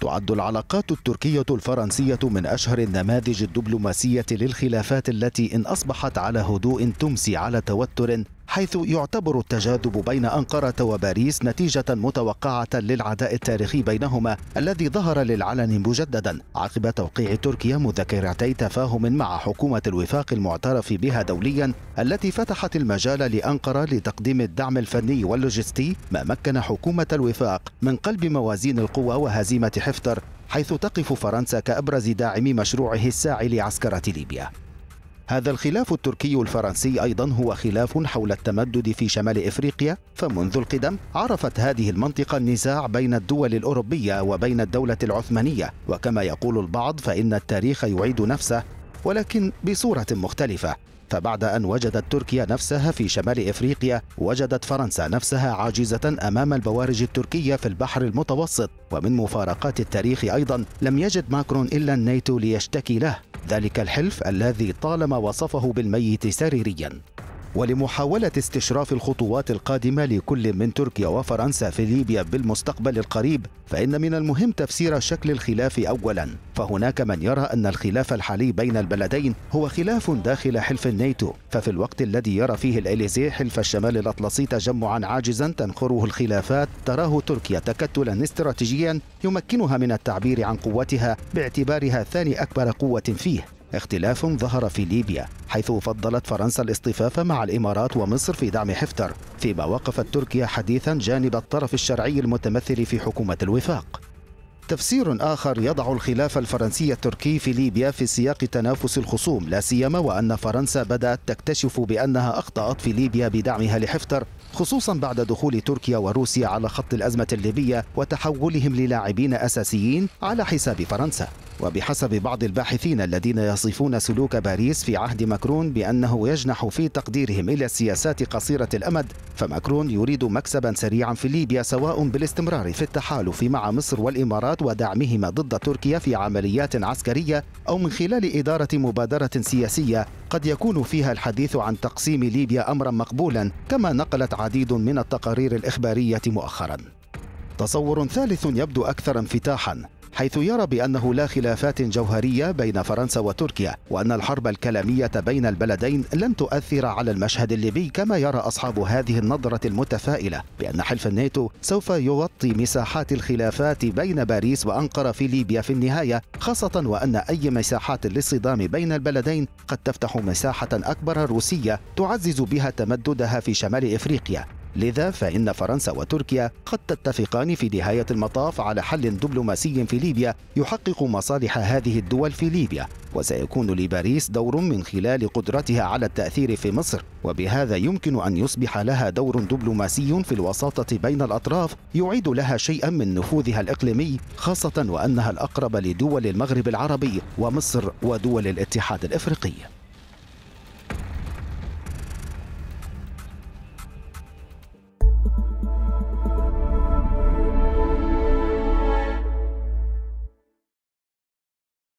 تعد العلاقات التركية الفرنسية من أشهر النماذج الدبلوماسية للخلافات التي إن أصبحت على هدوء تمسي على توتر حيث يعتبر التجاذب بين أنقرة وباريس نتيجة متوقعة للعداء التاريخي بينهما الذي ظهر للعلن مجددا عقب توقيع تركيا مذكرتي تفاهم مع حكومة الوفاق المعترف بها دوليا التي فتحت المجال لأنقرة لتقديم الدعم الفني واللوجستي ما مكن حكومة الوفاق من قلب موازين القوى وهزيمة حفتر حيث تقف فرنسا كأبرز داعمي مشروعه الساعي لعسكرة ليبيا هذا الخلاف التركي الفرنسي أيضا هو خلاف حول التمدد في شمال إفريقيا فمنذ القدم عرفت هذه المنطقة النزاع بين الدول الأوروبية وبين الدولة العثمانية وكما يقول البعض فإن التاريخ يعيد نفسه ولكن بصورة مختلفة فبعد أن وجدت تركيا نفسها في شمال إفريقيا وجدت فرنسا نفسها عاجزة أمام البوارج التركية في البحر المتوسط ومن مفارقات التاريخ أيضا لم يجد ماكرون إلا الناتو ليشتكي له ذلك الحلف الذي طالما وصفه بالميت سريريا ولمحاولة استشراف الخطوات القادمة لكل من تركيا وفرنسا في ليبيا بالمستقبل القريب فإن من المهم تفسير شكل الخلاف أولا فهناك من يرى أن الخلاف الحالي بين البلدين هو خلاف داخل حلف الناتو ففي الوقت الذي يرى فيه الإليزي حلف الشمال الأطلسي تجمعا عاجزا تنخره الخلافات تراه تركيا تكتلا استراتيجيا يمكنها من التعبير عن قوتها باعتبارها ثاني أكبر قوة فيه اختلاف ظهر في ليبيا حيث فضلت فرنسا الاصطفاف مع الإمارات ومصر في دعم حفتر فيما وقفت تركيا حديثا جانب الطرف الشرعي المتمثل في حكومة الوفاق تفسير آخر يضع الخلاف الفرنسي التركي في ليبيا في سياق تنافس الخصوم لا سيما وأن فرنسا بدأت تكتشف بأنها أخطأت في ليبيا بدعمها لحفتر خصوصا بعد دخول تركيا وروسيا على خط الأزمة الليبية وتحولهم للاعبين أساسيين على حساب فرنسا وبحسب بعض الباحثين الذين يصفون سلوك باريس في عهد ماكرون بأنه يجنح في تقديرهم إلى السياسات قصيرة الأمد فماكرون يريد مكسبا سريعا في ليبيا سواء بالاستمرار في التحالف مع مصر والإمارات ودعمهما ضد تركيا في عمليات عسكرية أو من خلال إدارة مبادرة سياسية قد يكون فيها الحديث عن تقسيم ليبيا أمرا مقبولا كما نقلت عديد من التقارير الإخبارية مؤخرا تصور ثالث يبدو أكثر انفتاحا حيث يرى بأنه لا خلافات جوهرية بين فرنسا وتركيا وأن الحرب الكلامية بين البلدين لن تؤثر على المشهد الليبي كما يرى أصحاب هذه النظرة المتفائلة بأن حلف الناتو سوف يغطي مساحات الخلافات بين باريس وأنقرة في ليبيا في النهاية خاصة وأن أي مساحات للصدام بين البلدين قد تفتح مساحة أكبر روسية تعزز بها تمددها في شمال إفريقيا لذا فإن فرنسا وتركيا قد تتفقان في نهاية المطاف على حل دبلوماسي في ليبيا يحقق مصالح هذه الدول في ليبيا وسيكون لباريس دور من خلال قدرتها على التأثير في مصر وبهذا يمكن أن يصبح لها دور دبلوماسي في الوساطة بين الأطراف يعيد لها شيئا من نفوذها الإقليمي خاصة وأنها الأقرب لدول المغرب العربي ومصر ودول الاتحاد الإفريقي